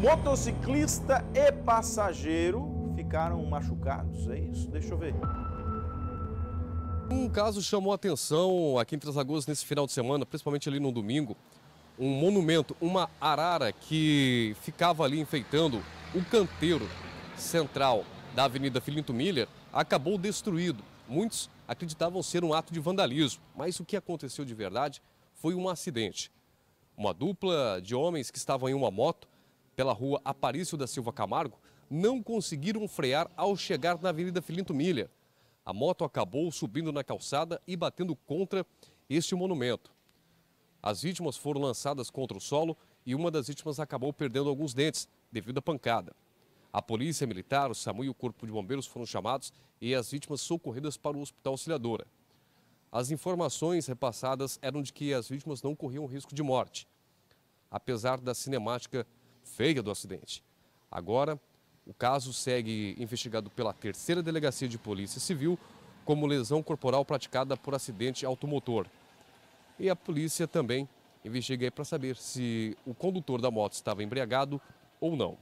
Motociclista e passageiro ficaram machucados, é isso? Deixa eu ver. Um caso chamou atenção aqui em Três Lagoas nesse final de semana, principalmente ali no domingo. Um monumento, uma arara que ficava ali enfeitando o canteiro central da Avenida Filinto Miller, acabou destruído. Muitos acreditavam ser um ato de vandalismo, mas o que aconteceu de verdade foi um acidente. Uma dupla de homens que estavam em uma moto pela rua Aparício da Silva Camargo, não conseguiram frear ao chegar na Avenida Filinto Milha. A moto acabou subindo na calçada e batendo contra este monumento. As vítimas foram lançadas contra o solo e uma das vítimas acabou perdendo alguns dentes devido à pancada. A polícia militar, o SAMU e o corpo de bombeiros foram chamados e as vítimas socorridas para o hospital auxiliadora. As informações repassadas eram de que as vítimas não corriam risco de morte. Apesar da cinemática feia do acidente. Agora, o caso segue investigado pela terceira delegacia de polícia civil como lesão corporal praticada por acidente automotor. E a polícia também investiga para saber se o condutor da moto estava embriagado ou não.